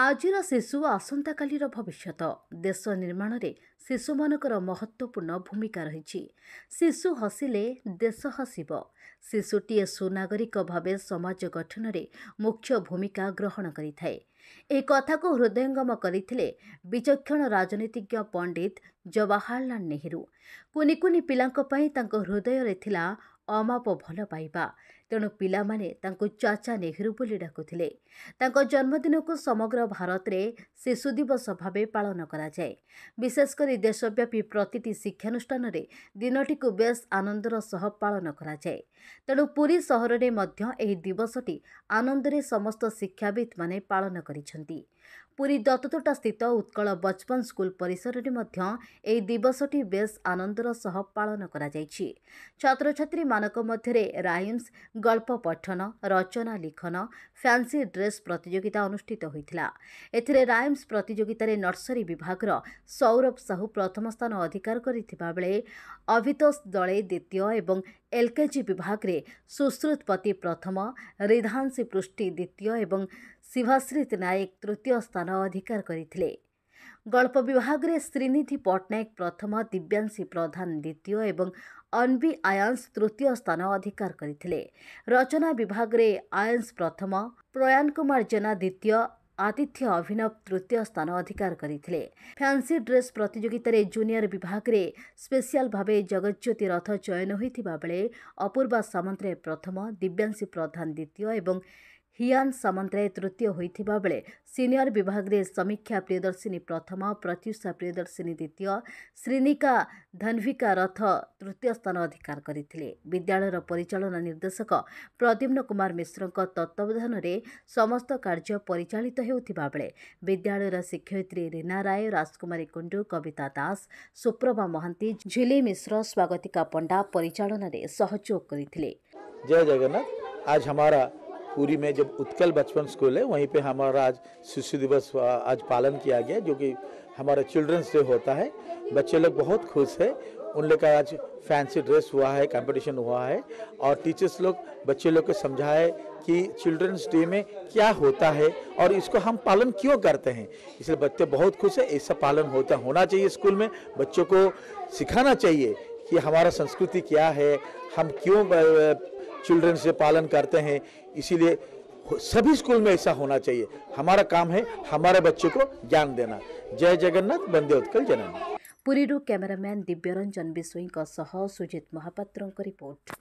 ଆଜିର ଶିଶୁ ଆସନ୍ତାକାଲିର ଭବିଷ୍ୟତ ଦେଶ ନିର୍ମାଣରେ ଶିଶୁମାନଙ୍କର ମହତ୍ତ୍ୱପୂର୍ଣ୍ଣ ଭୂମିକା ରହିଛି ଶିଶୁ ହସିଲେ ଦେଶ ହସିବ ଶିଶୁଟିଏ ସୁନାଗରିକ ଭାବେ ସମାଜ ଗଠନରେ ମୁଖ୍ୟ ଭୂମିକା ଗ୍ରହଣ କରିଥାଏ ଏହି କଥାକୁ ହୃଦୟଙ୍ଗମ କରିଥିଲେ ବିଚକ୍ଷଣ ରାଜନୀତିଜ୍ଞ ପଣ୍ଡିତ ଜବାହରଲାଲ ନେହେରୁ କୁନି କୁନି ପିଲାଙ୍କ ପାଇଁ ତାଙ୍କ ହୃଦୟରେ ଥିଲା ଅମାପ ଭଲ ପାଇବା ତେଣୁ ପିଲାମାନେ ତାଙ୍କୁ ଚାଚା ନେହେରୁ ବୋଲି ଡାକୁଥିଲେ ତାଙ୍କ ଜନ୍ମଦିନକୁ ସମଗ୍ର ଭାରତରେ ଶିଶୁ ଦିବସ ଭାବେ ପାଳନ କରାଯାଏ ବିଶେଷ କରି ଦେଶବ୍ୟାପୀ ପ୍ରତିଟି ଶିକ୍ଷାନୁଷ୍ଠାନରେ ଦିନଟିକୁ ବେଶ୍ ଆନନ୍ଦର ସହ ପାଳନ କରାଯାଏ ତେଣୁ ପୁରୀ ସହରରେ ମଧ୍ୟ ଏହି ଦିବସଟି ଆନନ୍ଦରେ ସମସ୍ତ ଶିକ୍ଷାବିତ୍ମାନେ ପାଳନ କରିଛନ୍ତି ପୁରୀ ଦତ୍ତୋଟା ସ୍ଥିତ ଉତ୍କଳ ବଚପନ ସ୍କୁଲ ପରିସରରେ ମଧ୍ୟ ଏହି ଦିବସଟି ବେଶ୍ ଆନନ୍ଦର ସହ ପାଳନ କରାଯାଇଛି ଛାତ୍ରଛାତ୍ରୀମାନେ ଛାତ୍ରମାନଙ୍କ ମଧ୍ୟରେ ରାଇମ୍ସ ଗଳ୍ପ ପଠନ ରଚନା ଲିଖନ ଫ୍ୟାନ୍ସି ଡ୍ରେସ୍ ପ୍ରତିଯୋଗିତା ଅନୁଷ୍ଠିତ ହୋଇଥିଲା ଏଥିରେ ରାଇମ୍ସ ପ୍ରତିଯୋଗିତାରେ ନର୍ସରୀ ବିଭାଗର ସୌରଭ ସାହୁ ପ୍ରଥମ ସ୍ଥାନ ଅଧିକାର କରିଥିବାବେଳେ ଅଭିତୋଷ ଦଳେଇ ଦ୍ୱିତୀୟ ଏବଂ ଏଲ୍କେଜି ବିଭାଗରେ ସୁଶ୍ରୁତ ପତି ପ୍ରଥମ ରିଧାଂଶୀ ପୃଷ୍ଟି ଦ୍ୱିତୀୟ ଏବଂ ଶିଭାଶ୍ରିତ ନାୟକ ତୃତୀୟ ସ୍ଥାନ ଅଧିକାର କରିଥିଲେ ଗଳ୍ପ ବିଭାଗରେ ଶ୍ରୀନିଧି ପଟ୍ଟନାୟକ ପ୍ରଥମ ଦିବ୍ୟାଂଶୀ ପ୍ରଧାନ ଦ୍ୱିତୀୟ ଏବଂ ଅନ୍ବି ଆୟନ୍ସ ତୃତୀୟ ସ୍ଥାନ ଅଧିକାର କରିଥିଲେ ରଚନା ବିଭାଗରେ ଆୟନ୍ସ ପ୍ରଥମ ପ୍ରୟାନ କୁମାର ଜେନା ଦ୍ୱିତୀୟ ଆତିଥ୍ୟ ଅଭିନବ ତୃତୀୟ ସ୍ଥାନ ଅଧିକାର କରିଥିଲେ ଫ୍ୟାନ୍ସି ଡ୍ରେସ୍ ପ୍ରତିଯୋଗିତାରେ ଜୁନିୟର ବିଭାଗରେ ସ୍ପେଶିଆଲ ଭାବେ ଜଗଜ୍ୟୋତି ରଥ ଚୟନ ହୋଇଥିବା ବେଳେ ଅପୂର୍ବା ସାମନ୍ତରେ ପ୍ରଥମ ଦିବ୍ୟାଂଶୀ ପ୍ରଧାନ ଦ୍ୱିତୀୟ ଏବଂ ହିଆନ୍ ସାମନ୍ତରାୟ ତୃତୀୟ ହୋଇଥିବା ବେଳେ ସିନିୟର ବିଭାଗରେ ସମୀକ୍ଷା ପ୍ରିୟଦର୍ଶିନୀ ପ୍ରଥମ ପ୍ରତ୍ୟୁଷା ପ୍ରିୟଦର୍ଶିନୀ ଦ୍ୱିତୀୟ ଶ୍ରୀନିକା ଧନ୍ଭିକା ରଥ ତୃତୀୟ ସ୍ଥାନ ଅଧିକାର କରିଥିଲେ ବିଦ୍ୟାଳୟର ପରିଚାଳନା ନିର୍ଦ୍ଦେଶକ ପ୍ରଦ୍ୟୁମ୍ନ କୁମାର ମିଶ୍ରଙ୍କ ତତ୍ତ୍ୱାବଧାନରେ ସମସ୍ତ କାର୍ଯ୍ୟ ପରିଚାଳିତ ହେଉଥିବା ବେଳେ ବିଦ୍ୟାଳୟର ଶିକ୍ଷୟିତ୍ରୀ ରୀନା ରାୟ ରାଜକୁମାରୀ କୁଣ୍ଡୁ କବିତା ଦାସ ସୁପ୍ରଭା ମହାନ୍ତି ଝିଲି ମିଶ୍ର ସ୍ୱାଗତିକା ପଣ୍ଡା ପରିଚାଳନାରେ ସହଯୋଗ କରିଥିଲେ ଜୟ ଜଗନ୍ନାଥ ଆଜ ହମାରା पूरी में जब उत्कल बचपन स्कूल है वहीं पे हमारा आज शिशु दिवस आज पालन किया गया जो कि हमारा चिल्ड्रंस डे होता है बच्चे लोग बहुत खुश है उन लोग का आज फैंसी ड्रेस हुआ है कंपटीशन हुआ है और टीचर्स लोग बच्चे लोग को समझाए कि चिल्ड्रंस डे में क्या होता है और इसको हम पालन क्यों करते हैं इसलिए बच्चे बहुत खुश है ऐसा पालन होता होना चाहिए स्कूल में बच्चों को सिखाना चाहिए कि हमारा संस्कृति क्या है हम क्यों चिल्ड्रन से पालन करते हैं इसीलिए सभी स्कूल में ऐसा होना चाहिए हमारा काम है हमारे बच्चे को ज्ञान देना जय जगन्नाथ बंदे उत्कल जनन पुरीरू क्यामेराम्यान दिव्यरञ्जन विश्वईका सह सुजित महापात्र रिपोर्ट